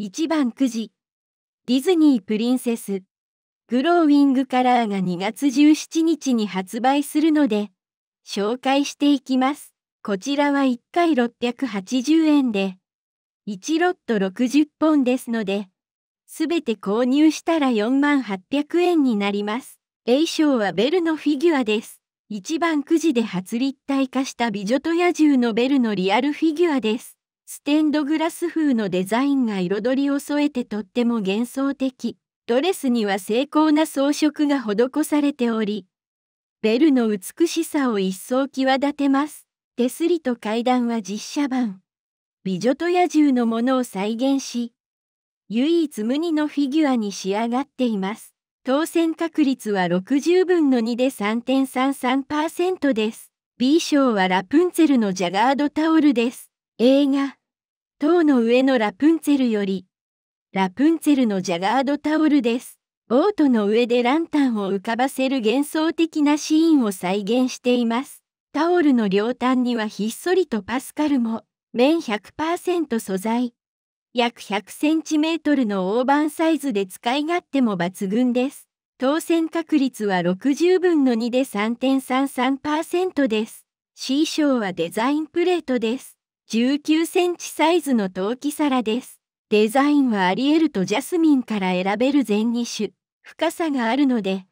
1番9時ディズニープリンセスグローウィングカラーが2月17日に発売するので紹介していきます。こちらは1回680円で1ロット60本ですので、すべて購入したら4万800円になります。A 賞はベルのフィギュアです。一番くじで初立体化した美女と野獣のベルのリアルフィギュアです。ステンドグラス風のデザインが彩りを添えてとっても幻想的。ドレスには精巧な装飾が施されており、ベルの美しさを一層際立てます。手すりと階段は実写版。美女と野獣のものを再現し、唯一無二のフィギュアに仕上がっています。当選確率は60分の2で3.33%です。B 賞はラプンツェルのジャガードタオルです。映画「塔の上のラプンツェル」より「ラプンツェルのジャガードタオル」です。ボートの上でランタンを浮かばせる幻想的なシーンを再現しています。タオルの両端にはひっそりとパスカルも、綿100%素材、約 100cm の大判サイズで使い勝手も抜群です。当選確率は60分の2で3.33%です。C 賞はデザインプレートです。19センチサイズの陶器皿です。デザインはアリエルとジャスミンから選べる全2種、深さがあるので、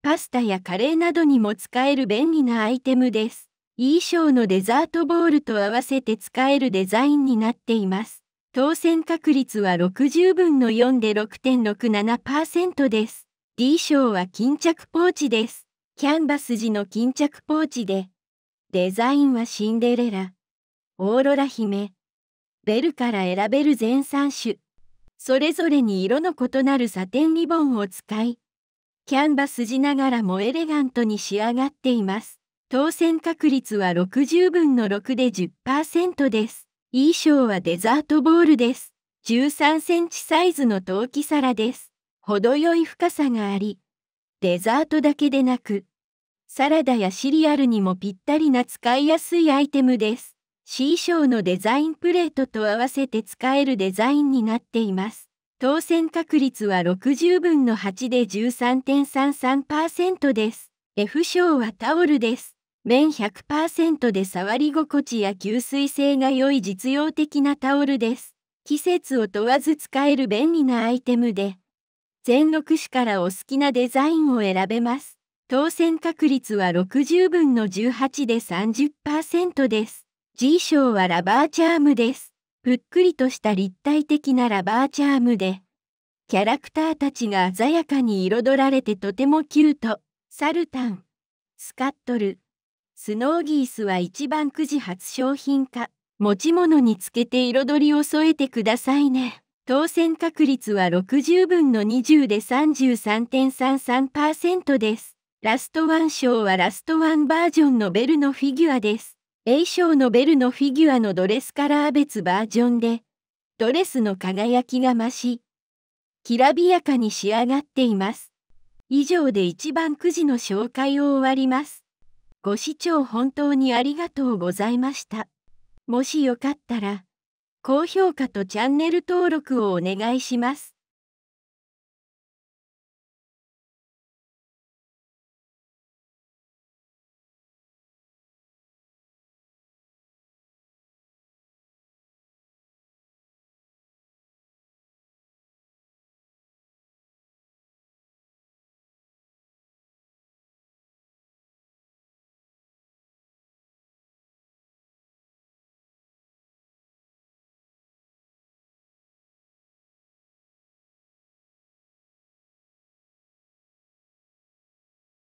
パスタやカレーなどにも使える便利なアイテムです。衣装のデザートボールと合わせて使えるデザインになっています。当選確率は60分の4で6.67%です。D 賞は巾着ポーチです。キャンバス地の巾着ポーチで、デザインはシンデレラ。オーロラ姫、ベルから選べる全3種、それぞれに色の異なるサテンリボンを使い、キャンバス時ながらもエレガントに仕上がっています。当選確率は60分の6で10%です。衣装はデザートボールです。13センチサイズの陶器皿です。程よい深さがあり、デザートだけでなく、サラダやシリアルにもぴったりな使いやすいアイテムです。C 賞のデザインプレートと合わせて使えるデザインになっています。当選確率は60分の8で13.33%です。F 賞はタオルです。綿100%で触り心地や吸水性が良い実用的なタオルです。季節を問わず使える便利なアイテムで、全6種からお好きなデザインを選べます。当選確率は60分の18で30%です。G 賞はラバーチャームです。ぷっくりとした立体的なラバーチャームで、キャラクターたちが鮮やかに彩られてとてもキュート。サルタン、スカットル、スノーギースは一番くじ初商品化。持ち物につけて彩りを添えてくださいね。当選確率は60分の20で33.33%です。ラストワン賞はラストワンバージョンのベルのフィギュアです。A 賞のベルのフィギュアのドレスカラー別バージョンで、ドレスの輝きが増し、きらびやかに仕上がっています。以上で一番くじの紹介を終わります。ご視聴本当にありがとうございました。もしよかったら、高評価とチャンネル登録をお願いします。